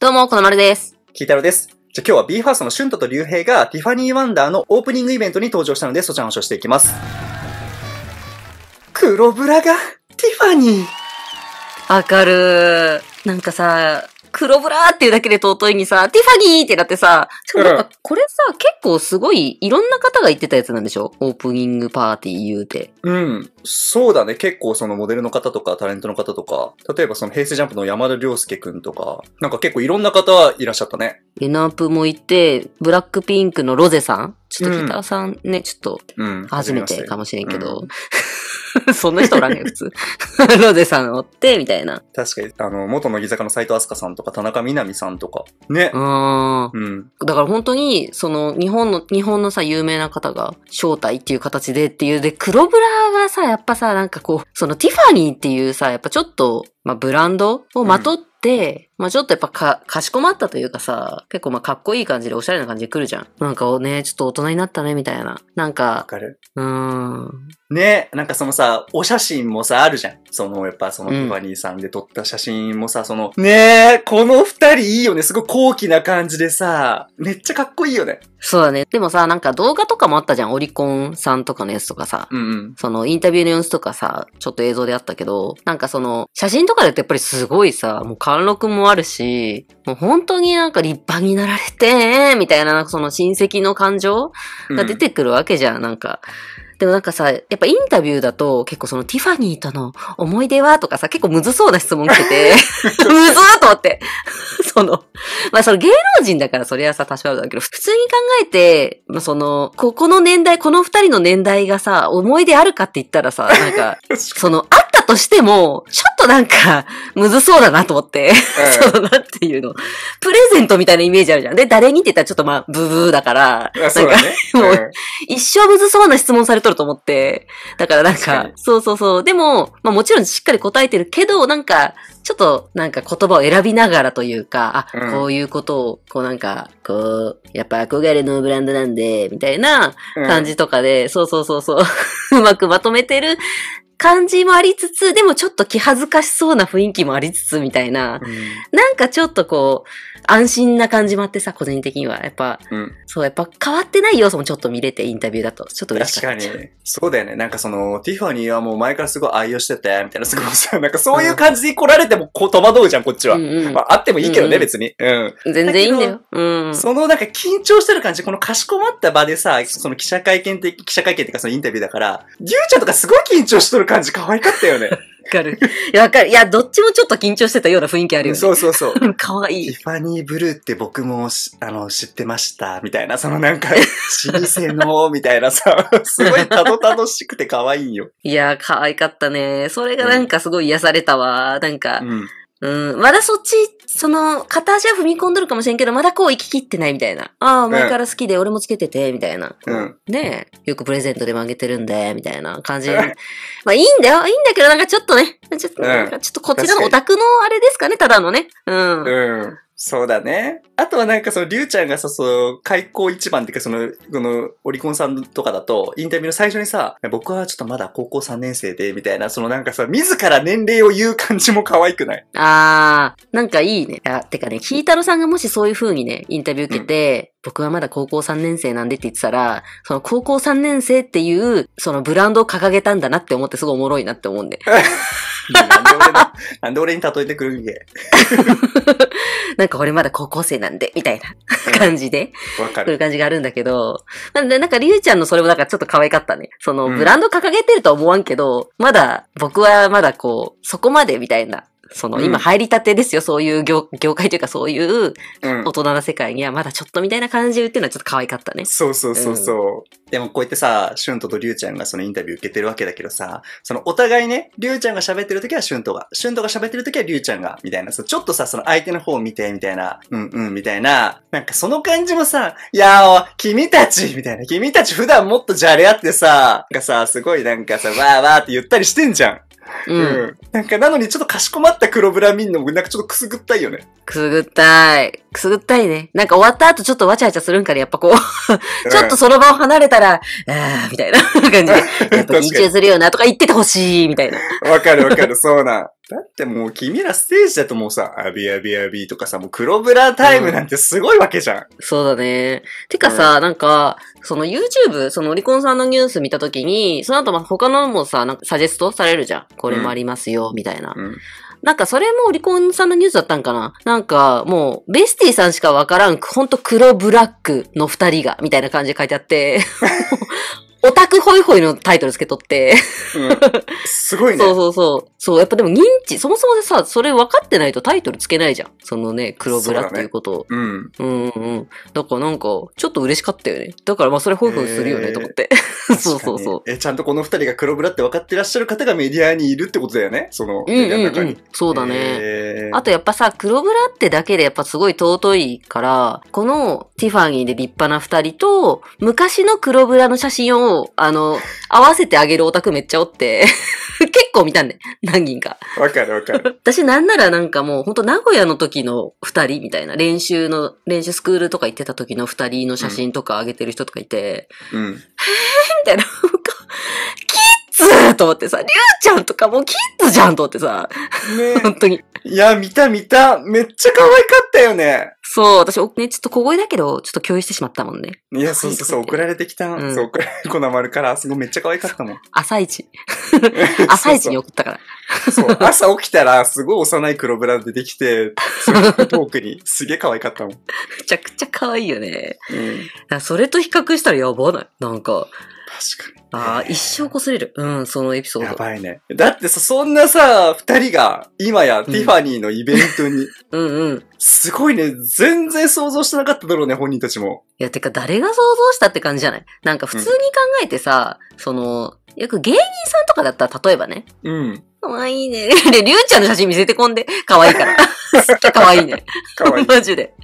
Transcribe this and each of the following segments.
どうも、このまるです。キータロです。じゃ今日は b ファーストのシュントとリュウヘイがティファニー・ワンダーのオープニングイベントに登場したので、そちらの話をしていきます。黒ブラがティファニー。明かるなんかさ、黒ブラーっていうだけで尊いにさ、ティファニーってなってさ、しかもなんか、これさ、結構すごい、いろんな方が言ってたやつなんでしょオープニングパーティー言うて。うん。そうだね。結構そのモデルの方とか、タレントの方とか、例えばその平成ジャンプの山田涼介くんとか、なんか結構いろんな方いらっしゃったね。ユナープもいて、ブラックピンクのロゼさんちょっとギターさんね、うん、ちょっと、初めてかもしれんけど、うん、そんな人おらんね普通。ロゼさんおって、みたいな。確かに、あの、元乃木坂の斎藤飛鳥さんとか、田中みな実さんとか。ね。うん。うん。だから本当に、その、日本の、日本のさ、有名な方が、招待っていう形でっていう、で、黒ブラがさ、やっぱさ、なんかこう、そのティファニーっていうさ、やっぱちょっと、まあ、ブランドをまとって、うんまあちょっとやっぱか、かしこまったというかさ、結構まあかっこいい感じでおしゃれな感じで来るじゃん。なんかね、ちょっと大人になったねみたいな。なんか、わかる。うーん。ねなんかそのさ、お写真もさ、あるじゃん。その、やっぱその、ティファニーさんで撮った写真もさ、その、ねこの二人いいよね。すごい高貴な感じでさ、めっちゃかっこいいよね。そうだね。でもさ、なんか動画とかもあったじゃん。オリコンさんとかのやつとかさ、うんうん。そのインタビューの様子とかさ、ちょっと映像であったけど、なんかその、写真とかだとやっぱりすごいさ、もう貫禄もあるし、もう本当になんか立派になられて、みたいな、なんかその親戚の感情が出てくるわけじゃん、うん、なんか。でもなんかさ、やっぱインタビューだと結構そのティファニーとの思い出はとかさ、結構むずそうな質問来てて、むずーと思って。その、まあその芸能人だからそれはさ、多少あるだけど、普通に考えて、まあその、ここの年代、この二人の年代がさ、思い出あるかって言ったらさ、なんか、その、あとしても、ちょっとなんか、むずそうだなと思って。う そうなっていうの。プレゼントみたいなイメージあるじゃん。で、誰にって言ったらちょっとまあ、ブブーだから、なんか、うねもう、一生むずそうな質問されとると思って。だからなんか、そうそうそう。でも、まあもちろんしっかり答えてるけど、なんか、ちょっとなんか言葉を選びながらというか、あ、こういうことを、こうなんか、こう、やっぱ憧れのブランドなんで、みたいな感じとかで、そうそうそうそう、うまくまとめてる感じもありつつ、でもちょっと気恥ずかしそうな雰囲気もありつつみたいな、うん、なんかちょっとこう、安心な感じもあってさ、個人的には。やっぱ、うん、そう、やっぱ変わってない要素もちょっと見れて、インタビューだと。ちょっと嬉しかった。確かに。そうだよね。なんかその、ティファニーはもう前からすごい愛用してて、みたいな、すごいさ、なんかそういう感じに来られてもこう戸惑うじゃん、こっちは。うんうん、まあ、あってもいいけどね、うんうん、別に。うん。全然いいんだよ。うん。そのなんか緊張してる感じ、このかしこまった場でさ、その記者会見って、記者会見っていうかそのインタビューだから、りゅうちゃんとかすごい緊張してる感じ可愛かったよね。かる。いや、わかる。いや、どっちもちょっと緊張してたような雰囲気あるよね。そうそうそう。かわいい。ティファニーブルーって僕も、あの、知ってました、みたいな、そのなんか、老舗の、みたいなさ、すごいたどたどしくてかわいいよ。いや、かわいかったね。それがなんかすごい癒されたわ。なんか、うんうん。まだそっち、その、片足は踏み込んどるかもしれんけど、まだこう行ききってないみたいな。ああ、前から好きで俺もつけてて、みたいな。うん。ねよくプレゼントで曲げてるんで、みたいな感じ。まあいいんだよ、いいんだけど、なんかちょっとね、ちょっと、ん、ちょっとこちらのオタクのあれですかね、ただのね。うん。うん。そうだね。あとはなんかその、りゅうちゃんがさ、その、開口一番っていうかその、この、オリコンさんとかだと、インタビューの最初にさ、僕はちょっとまだ高校3年生で、みたいな、そのなんかさ、自ら年齢を言う感じも可愛くないあー、なんかいいね。あ、てかね、ひーたろさんがもしそういう風にね、インタビュー受けて、うん僕はまだ高校3年生なんでって言ってたら、その高校3年生っていう、そのブランドを掲げたんだなって思ってすごいおもろいなって思うんで。なんで俺の、なんで俺に例えてくるんげ。なんか俺まだ高校生なんで、みたいな感じで、わ、か来る感じがあるんだけど、なんで、なんかりゅうちゃんのそれもなんかちょっと可愛かったね。その、ブランド掲げてるとは思わんけど、まだ、僕はまだこう、そこまでみたいなその、今入りたてですよ、そういう業業界というかそういう大人な世界にはまだちょっとみたいな感じで言ってるのはちょっと可愛かったね。そうそうそうそう。でもこうやってさ、シュントとリュウちゃんがそのインタビュー受けてるわけだけどさ、そのお互いね、リュウちゃんが喋ってる時はシュントが、シュントが喋ってる時はリュウちゃんが、みたいな、そちょっとさ、その相手の方を見て、みたいな、うんうん、みたいな、なんかその感じもさ、いやお、君たちみたいな、君たち普段もっとじゃれ合ってさ、がさ、すごいなんかさ、わーわーって言ったりしてんじゃん。うん、なんか、なのにちょっとかしこまった黒ブラ見んのも、なんかちょっとくすぐったいよね。くすぐったい。くすぐったいね。なんか終わった後ちょっとわちゃわちゃするんから、やっぱこうちょっとその場を離れたら、あー、みたいな感じで、やっぱ緊張するよなとか言っててほしい、みたいな。わかるわかる、そうなだってもう君らステージだともうさ、アビアビアビとかさ、もう黒ブラータイムなんてすごいわけじゃん。うん、そうだね。てかさ、うん、なんか、その YouTube、そのオリコンさんのニュース見たときに、その後ま他のもさ、なんかサジェストされるじゃん。これもありますよ、うん、みたいな。なんかそれもオリコンさんのニュースだったんかななんかもう、ベスティさんしかわからん、ほんと黒ブラックの二人が、みたいな感じで書いてあって、オタクホイホイのタイトル付けとってうん。すごいね。そうそうそう。そう、やっぱでも認知、そもそもでさ、それ分かってないとタイトル付けないじゃん。そのね、黒ブラっていうことを。うね、うん。うんうん。だからなんか、ちょっと嬉しかったよね。だからまあそれホイホイするよね、と思って。そうそうそう。えちゃんとこの二人が黒ブラって分かってらっしゃる方がメディアにいるってことだよね。その、メディアの中に。うんうんうん、そうだね、えー。あとやっぱさ、黒ブラってだけでやっぱすごい尊いから、このティファニーで立派な二人と、昔の黒ブラの写真をも、あの、合わせてあげるオタクめっちゃおって、結構見たね。何人か。わかるわかる。私なんならなんかもう、ほんと名古屋の時の二人みたいな、練習の、練習スクールとか行ってた時の二人の写真とか上げてる人とかいて、うん。へーみたいな。聞いーと思ってさ、りゅうちゃんとかもうキッズじゃんと思ってさ、ね、本当に。いや、見た見た。めっちゃ可愛かったよね。そう、私、ね、ちょっと小声だけど、ちょっと共有してしまったもんね。いや、そうそうそう、送られてきた。うん、そう、送られてこなまるから、すごいめっちゃ可愛かったもん。朝一。朝一に送ったから。そう朝起きたら、すごい幼い黒ブラ出てきて、すご遠くに、すげえ可愛かったもん。めちゃくちゃ可愛いよね。うん。それと比較したらやばない。なんか、確かに。ああ、一生こすれる。うん、そのエピソード。やばいね。だってさ、そんなさ、二人が今やティファニーのイベントに。うんうんすごいね。全然想像してなかっただろうね、本人たちも。いや、てか誰が想像したって感じじゃないなんか普通に考えてさ、うん、その、よく芸人さんとかだったら例えばね。うん。かわいいね。で、りゅうちゃんの写真見せてこんで。かわいいから。すっげかわいいね。かわいい。マジで。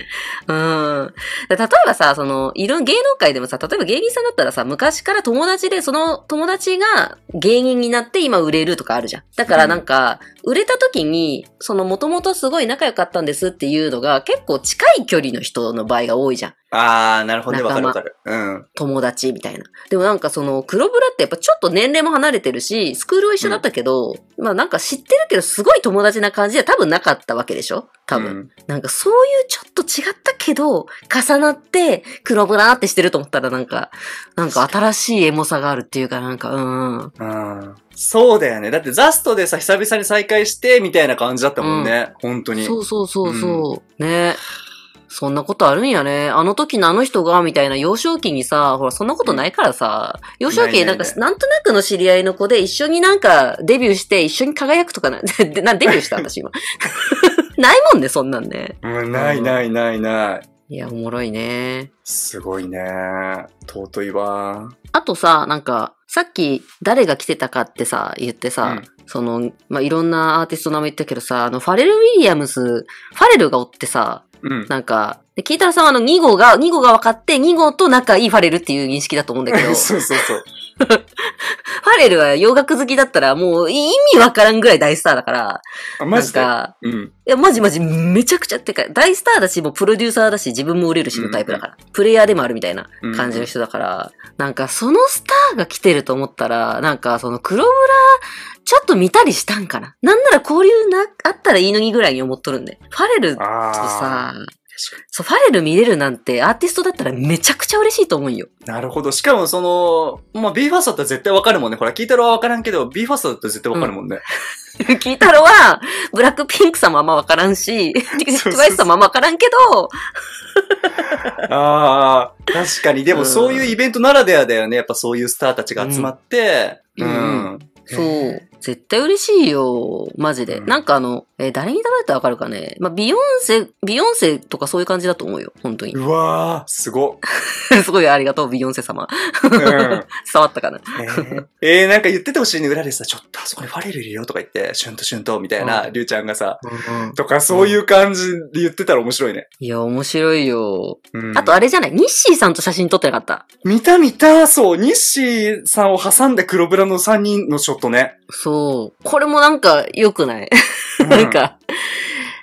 うん。例えばさ、その、いろ、芸能界でもさ、例えば芸人さんだったらさ、昔から友達で、その友達が芸人になって今売れるとかあるじゃん。だからなんか、うん、売れた時に、その、元々すごい仲良かったんですっていうのが、結構近い距離の人の場合が多いじゃん。ああ、なるほどね。わかるわかる。うん。友達みたいな。でもなんかその、黒ブラってやっぱちょっと年齢も離れてるし、スクールは一緒だったけど、うんまあなんか知ってるけどすごい友達な感じで多分なかったわけでしょ多分、うん、なんかそういうちょっと違ったけど、重なって黒ブラーってしてると思ったらなんか、なんか新しいエモさがあるっていうかなんか、うん。うん。そうだよね。だってザストでさ、久々に再会してみたいな感じだったもんね。うん、本当に。そうそうそうそう。うん、ね。そんなことあるんやね。あの時のあの人が、みたいな幼少期にさ、ほら、そんなことないからさ、幼少期なんか、なんとなくの知り合いの子で一緒になんかデビューして一緒に輝くとかな、で なデビューした私今。ないもんね、そんなんね。うん、ないないないない。いや、おもろいね。すごいね。尊いわ。あとさ、なんか、さっき誰が来てたかってさ、言ってさ、うんその、まあ、いろんなアーティストの名前言ったけどさ、あの、ファレル・ウィリアムス、ファレルがおってさ、なんか、で、キータラさんはあの2号が、2号が分かって、2号と仲いいファレルっていう認識だと思うんだけど。そうそうそう。ファレルは洋楽好きだったらもう意味わからんぐらい大スターだから。あ、マジでなんか、うん。いや、マジマジめちゃくちゃってか、大スターだし、もうプロデューサーだし、自分も売れるしのタイプだから。うん、プレイヤーでもあるみたいな感じの人だから、うん、なんかそのスターが来てると思ったら、なんかその黒村ちょっと見たりしたんかな。なんなら交流な、あったらいいのにぐらいに思っとるんで。ファレルとさ、そう、ファレル見れるなんてアーティストだったらめちゃくちゃ嬉しいと思うよ。なるほど。しかもその、まあ、b ファーストだったら絶対わかるもんね。ほら、聞いたろはわからんけど、b ファーストだったら絶対わかるもんね。聞いたろは、ブラックピンクさんもあんまわからんし、ッ w ワイスさんもあんまわからんけど、ああ、確かに。でもそういうイベントならではだよね。やっぱそういうスターたちが集まって、うん、うんうんそう。絶対嬉しいよ。マジで。うん、なんかあの、えー、誰に頼れたらわかるかね。まあ、ビヨンセ、ビヨンセとかそういう感じだと思うよ。本当に。うわー、すご。すごいありがとう、ビヨンセ様。うん、伝 わったかな。えー、えー、なんか言っててほしいね。裏でさ、ちょっとあそこにファレルいるよとか言って、シュンとシュンと、みたいな、りゅうちゃんがさ、うんうん、とかそういう感じで言ってたら面白いね。いや、面白いよ。うん、あとあれじゃないニッシーさんと写真撮ってなかった見た見た、そう。ニッシーさんを挟んで黒ブラの3人のショットね。そうこれもなんか良くない なんか、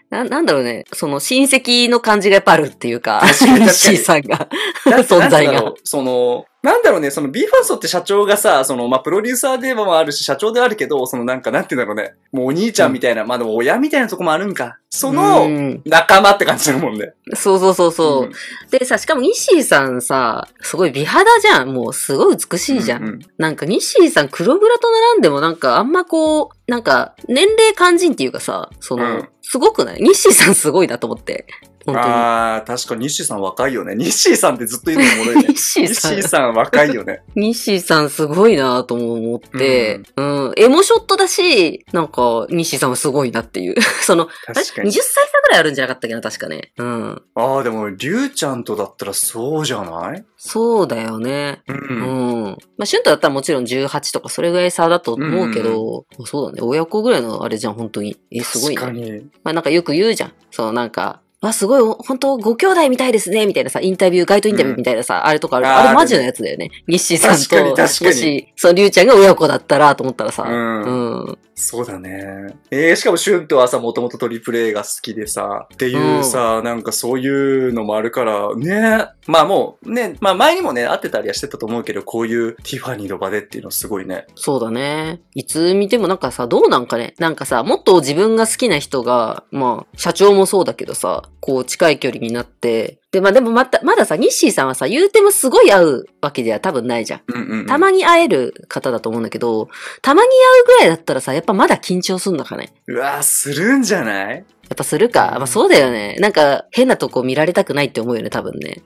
な、なんだろうね。その親戚の感じがやっぱあるっていうか、かシーさんが、存在が。その、なんだろうね、その B ファーストって社長がさ、その、まあ、プロデューサーでもあるし、社長であるけど、そのなんか、なんて言うんだろうね。もうお兄ちゃんみたいな、うん、まあ、でも親みたいなとこもあるんか。その、仲間って感じするもんね。そうそうそうそう、うん、でさ、しかもニッシーさんさ、すごい美肌じゃん。もうすごい美しいじゃん。うんうん、なんかシーさん黒ブラと並んでもなんかあんまこう、なんか年齢肝心っていうかさ、その、うん、すごくないニッシーさんすごいなと思って。ああ、確か西さん若いよね。西さんってずっと言うのもろいね。西 さん。さん若いよね。西 さんすごいなとも思って、うん、うん、エモショットだし、なんか、西さんはすごいなっていう。その、確かに。20歳差ぐらいあるんじゃなかったっけな、確かね。うん。ああ、でも、りゅうちゃんとだったらそうじゃないそうだよね。うん。うん、まあ、シュンとだったらもちろん18とかそれぐらい差だと思うけど、うん、そうだね。親子ぐらいのあれじゃん、本当に。え、すごいね。確かに。まあ、なんかよく言うじゃん。そう、なんか、あ、すごい、本当ご兄弟みたいですね、みたいなさ、インタビュー、ガイドインタビューみたいなさ、うん、あれとかある。あれマジのやつだよね。日清さんと、もし、そう、りゅうちゃんが親子だったら、と思ったらさ。うん。うん、そうだね。えー、しかも、シュンとはさ、もともとトリプレイが好きでさ、っていうさ、うん、なんかそういうのもあるから、ね。まあもう、ね、まあ前にもね、会ってたりはしてたと思うけど、こういうティファニーの場でっていうのすごいね。そうだね。いつ見てもなんかさ、どうなんかね。なんかさ、もっと自分が好きな人が、まあ、社長もそうだけどさ、構近い距離になって、で、まあでもまた、まださ、ニッシーさんはさ、言うてもすごい会うわけでは多分ないじゃん。んうんうん、たまに会える方だと思うんだけど、たまに会うぐらいだったらさ、やっぱまだ緊張すんのかね。うわするんじゃないやっぱするか。まあそうだよね。なんか変なとこ見られたくないって思うよね、多分ね。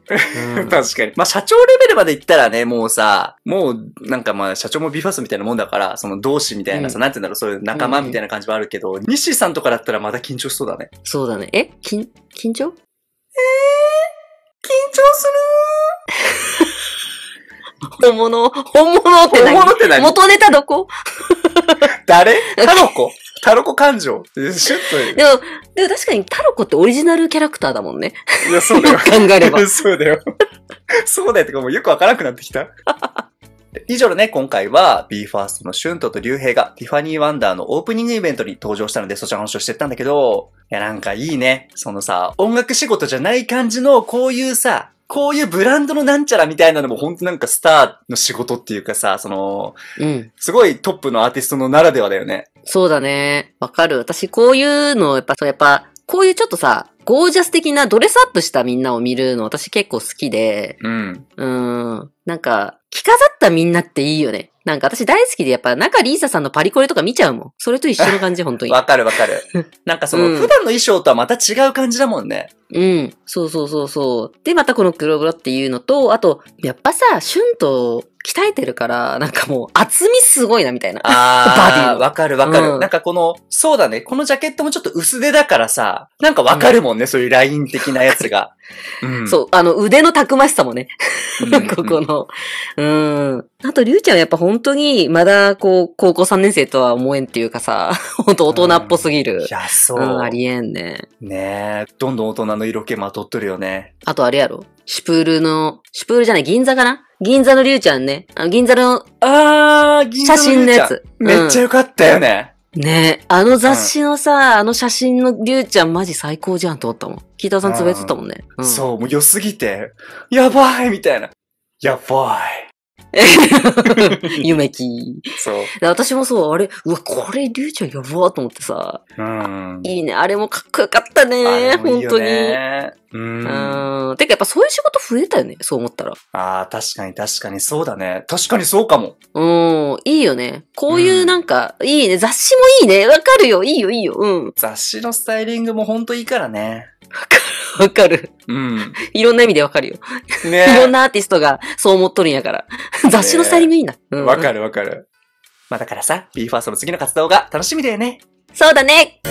うん、確かに。まあ社長レベルまで行ったらね、もうさ、もうなんかまあ社長もビファスみたいなもんだから、その同志みたいなさ、うん、なんて言うんだろう、そういう仲間みたいな感じもあるけど、うん、西さんとかだったらまだ緊張しそうだね。そうだね。え緊、緊張えー、緊張する 本物、本物って何本物って何元ネタどこ 誰タロコタロコ感情。シュッと。でも、でも確かにタロコってオリジナルキャラクターだもんね。いや、そうだよ。考えれば。そうだよ。そうだよってかもうよくわからなくなってきた。以上でね、今回は BE:FIRST のシュントとリュウヘイがティファニー・ワンダーのオープニングイベントに登場したのでそちらの話をしてったんだけど、いやなんかいいね。そのさ、音楽仕事じゃない感じのこういうさ、こういうブランドのなんちゃらみたいなのも本当なんかスターの仕事っていうかさ、その、うん、すごいトップのアーティストのならではだよね。そうだね。わかる。私、こういうの、やっぱ、そう、やっぱ、こういうちょっとさ、ゴージャス的なドレスアップしたみんなを見るの私結構好きで、うん。うん。なんか、着飾ったみんなっていいよね。なんか私大好きで、やっぱ中りんささんのパリコレとか見ちゃうもん。それと一緒の感じ、本当に。わかるわかる。なんかその、普段の衣装とはまた違う感じだもんね。うん。そうそうそうそう。で、またこの黒風呂っていうのと、あと、やっぱさ、シュンと鍛えてるから、なんかもう、厚みすごいな、みたいな。ああ、わかるわかる、うん、なんかこの、そうだね、このジャケットもちょっと薄手だからさ、なんかわかるもんね、うん、そういうライン的なやつが。うん、そう、あの、腕のたくましさもね。ここの。うん。あと、りゅうちゃんはやっぱ本当に、まだ、こう、高校3年生とは思えんっていうかさ、本当大人っぽすぎる。いや、そう、ありえんね。ねえ、どんどん大人あの色気まとっとるよね。あとあれやろシュプールの、シュプールじゃない、銀座かな銀座のりゅうちゃんね。あの、銀座の、あー、銀座の写真のやつ。めっちゃよかったよね。うん、ねえ、あの雑誌のさ、うん、あの写真のりゅうちゃんマジ最高じゃんと思ったもん。キータさんつぶやいてたもんね。うん、そう、もう良すぎて、やばいみたいな。やばい。夢き。そう。私もそう、あれ、うわ、これ、りゅうちゃんやばと思ってさ。うん。いいね。あれもかっこよかったね。いい本当に。うん。てか、やっぱそういう仕事増えたよね。そう思ったら。ああ、確かに確かにそうだね。確かにそうかも。うん。いいよね。こういうなんか、うん、いいね。雑誌もいいね。わかるよ。いいよ、いいよ。うん。雑誌のスタイリングもほんといいからね。わかる。わかる。うん。いろんな意味でわかるよ。ねいろんなアーティストがそう思っとるんやから。雑誌のスタイリングいいな。わ、うん、かるわかる。まあだからさ、BE:FIRST の次の活動が楽しみだよね。そうだね。